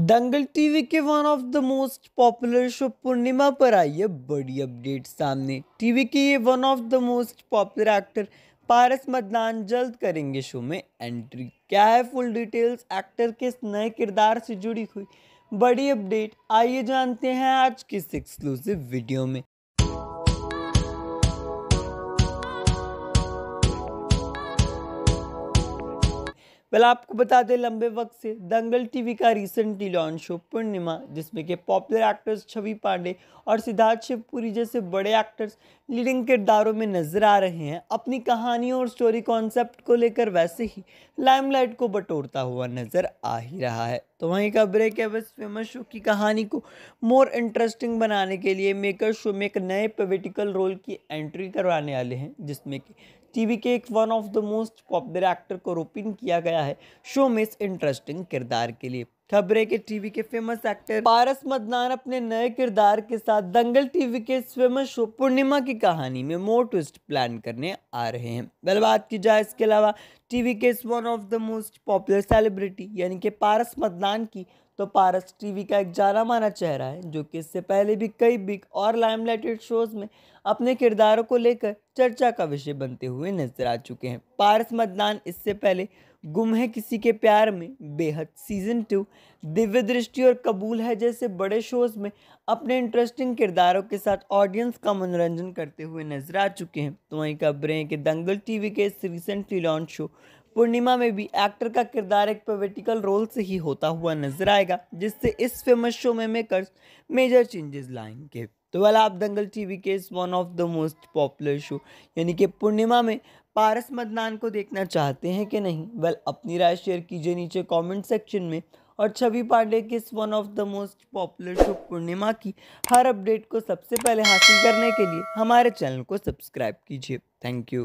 दंगल TV के one of the most popular show Purnima पर आई है बड़ी अपडेट सामने टीवी के ये one of the most popular actor Paras Madnani जल्द करेंगे शो में एंट्री क्या है फुल डिटेल्स एक्टर के इस नए किरदार से जुड़ी हुई बड़ी अपडेट आइए जानते हैं आज की एक्सक्लूसिव वीडियो में पहले आपको बता दें लंबे वक्त से दंगल टीवी का रिसेंटली लॉन्च शो पूर्णिमा जिसमें के पॉपुलर एक्टर्स छवि पांडे और सिद्धार्थ शिवपुरी जैसे बड़े एक्टर्स लीडिंग किरदारों में नजर आ रहे हैं अपनी कहानियों और स्टोरी कॉन्सेप्ट को लेकर वैसे ही लाइमलाइट को बटोरता हुआ नजर आ ही रहा है तो वहीं का ब्रेक है बस फेमस शो की कहानी को मोर इंटरेस्टिंग बनाने के लिए मेकर शो में एक नए पोलिटिकल रोल की एंट्री करवाने वाले हैं जिसमें कि टीवी के एक one of the most popular actor को रोपिन किया गया है शो में इस इंटरेस्टिंग किरदार के लिए खबरें के टीवी के फेमस एक्टर पारस मदनान अपने नए किरदार के साथ दंगल टीवी के फेमस शो पूर्णिमा की कहानी में मोर ट्विस्ट प्लान करने आ रहे हैं वह बात की जाए इसके अलावा टीवी के इस one of the most popular celebrity यानी कि पारस मदनान की तो पारस टीवी का एक जाना माना चेहरा है जो कि इससे पहले भी कई बिग और लाइमलाइटेड शोज में अपने किरदारों को लेकर चर्चा का विषय बनते हुए नजर आ चुके हैं पारस मतदान इससे पहले गुम है किसी के प्यार में बेहद सीजन टू दिव्य दृष्टि और कबूल है जैसे बड़े शोज में अपने इंटरेस्टिंग किरदारों के साथ ऑडियंस का मनोरंजन करते हुए नजर आ चुके हैं तो वहीं खबरें हैं कि दंगल टीवी के इस रिसेंटली लॉन्च शो पूर्णिमा में भी एक्टर का किरदार एक पोलिटिकल रोल से ही होता हुआ नजर आएगा जिससे इस फेमस शो में मेकर्स मेजर चेंजेस लाएंगे तो वाला आप दंगल टीवी के इस one of the most popular show यानी कि पूर्णिमा में पारस मदनान को देखना चाहते हैं कि नहीं वेल अपनी राय शेयर कीजिए नीचे कमेंट सेक्शन में और छवि पांडे के इस one of the most popular show Purnima की हर अपडेट को सबसे पहले हासिल करने के लिए हमारे चैनल को सब्सक्राइब कीजिए थैंक यू